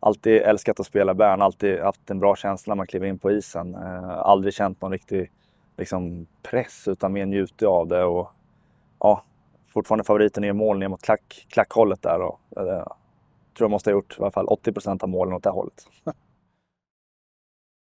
alltid älskat att spela Bern, alltid haft en bra känsla när man kliver in på isen. Eh, aldrig känt någon riktig liksom, press utan mer njutit av det. Och, ja, fortfarande favoriten i mål ner mot klack, klackhållet där. Och, eh, tror jag måste ha gjort i alla fall 80 procent av målen åt det hållet.